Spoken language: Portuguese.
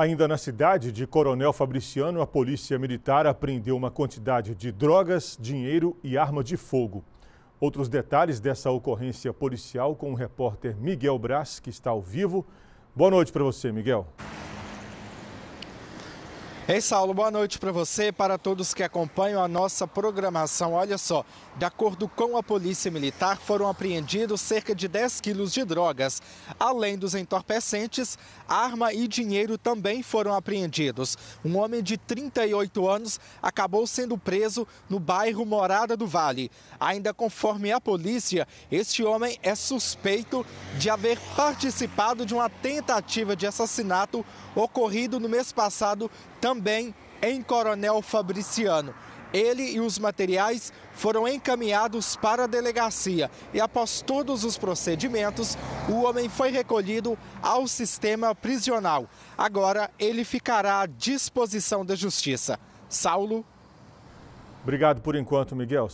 Ainda na cidade de Coronel Fabriciano, a polícia militar apreendeu uma quantidade de drogas, dinheiro e arma de fogo. Outros detalhes dessa ocorrência policial com o repórter Miguel Brás, que está ao vivo. Boa noite para você, Miguel. Ei, Saulo, boa noite para você, para todos que acompanham a nossa programação. Olha só, de acordo com a Polícia Militar, foram apreendidos cerca de 10 quilos de drogas. Além dos entorpecentes, arma e dinheiro também foram apreendidos. Um homem de 38 anos acabou sendo preso no bairro Morada do Vale. Ainda conforme a polícia, este homem é suspeito de haver participado de uma tentativa de assassinato ocorrido no mês passado também também em Coronel Fabriciano. Ele e os materiais foram encaminhados para a delegacia e, após todos os procedimentos, o homem foi recolhido ao sistema prisional. Agora ele ficará à disposição da justiça. Saulo. Obrigado por enquanto, Miguel.